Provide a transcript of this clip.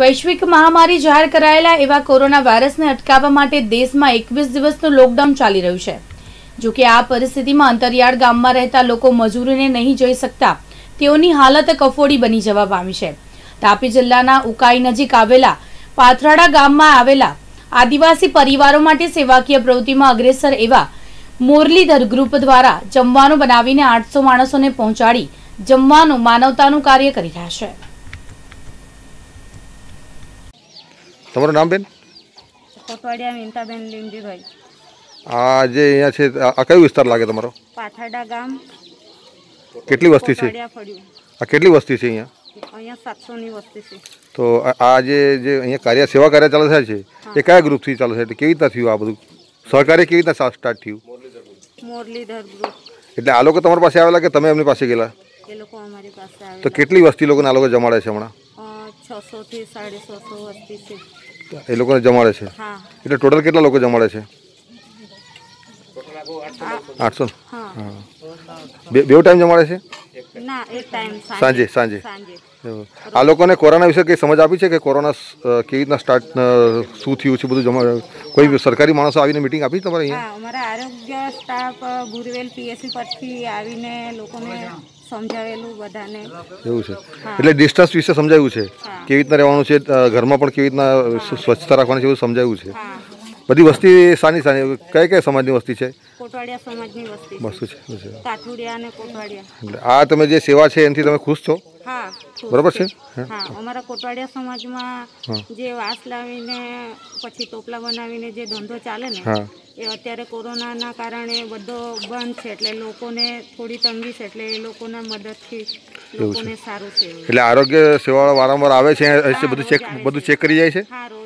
વૈશ્વિક મહામારી જાહેર કરાયેલા એવા કોરોના વાયરસને અટકાવવા માટે દેશમાં એકવીસ દિવસનું લોકડાઉન ચાલી રહ્યું છે જો કે આ પરિસ્થિતિમાં અંતરિયાળ ગામમાં રહેતા લોકો મજૂરીને નહીં જઈ શકતા તેઓની હાલત કફોડી બની જવા પામી છે તાપી જિલ્લાના ઉકાઈ નજીક આવેલા પાથરાડા ગામમાં આવેલા આદિવાસી પરિવારો માટે સેવાકીય પ્રવૃત્તિમાં અગ્રેસર એવા મોરલીધર ગ્રુપ દ્વારા જમવાનું બનાવીને આઠસો માણસોને પહોંચાડી જમવાનું માનવતાનું કાર્ય કરી રહ્યા છે તમારું નામ બેન કોટવાડિયા મિનતાબેન લીમજીભાઈ આ જે અહીંયા છે આ કયો વિસ્તાર લાગે તમારો પાથરડા ગામ કેટલી વસ્તી છે આ કેટલી વસ્તી છે અહીંયા તો આ જે જે અહીંયા કાર્ય સેવા કાર્ય ચાલે થાય છે એ કયા ગ્રુપથી ચાલે છે કેવી રીતના થયું આ બધું સહકાર્ય કેવી રીતના સ્ટાર્ટ થયું એટલે આ લોકો તમારી પાસે આવેલા કે તમે એમની પાસે ગયેલા તો કેટલી વસ્તી લોકોને લોકો જમાડે છે હમણાં એ લોકોને જમાડે છે એટલે ટોટલ કેટલા લોકો જમાડે છે આઠસો બે બે ટાઈમ જમાડે છે સાંજે સાંજે આ લોકોને કોરોના વિશે કંઈ સમજ આપી છે કે કોરોના કેવી રીતના સ્ટાર્ટ શું થયું છે બધું જમા કોઈ સરકારી માણસો આવીને મિટિંગ આપી તમારે અહીંયા અમારા આરોગ્ય સ્ટાફ ગુરવેલ પીએસસી પરથી આવીને લોકોને સમજાવેલું બધાને એવું છે એટલે ડિસ્ટન્સ વિશે સમજાવ્યું છે કેવી રીતના રહેવાનું છે ઘરમાં પણ કેવી રીતના સ્વચ્છતા રાખવાની છે એવું સમજાયું છે બધી વસ્તી સાની સાની કઈ કઈ સમાજની વસ્તી છે કોટવાડિયા સમાજની વસ્તી વસ્તુ છે આ તમે જે સેવા છે એનાથી તમે ખુશ છો બરોબર છે અમારા કોટવાડિયા સમાજમાં જે વાસ લાવીને પછી ટોપલા બનાવીને જે ધંધો ચાલે ને એ અત્યારે કોરોનાના કારણે બધો બંધ છે એટલે લોકોને થોડી તંગી છે એટલે એ લોકોના મદદથી લોકોને સારું છે એટલે આરોગ્ય સેવા વારંવાર આવે છે બધું ચેક બધું ચેક કરી જાય છે હા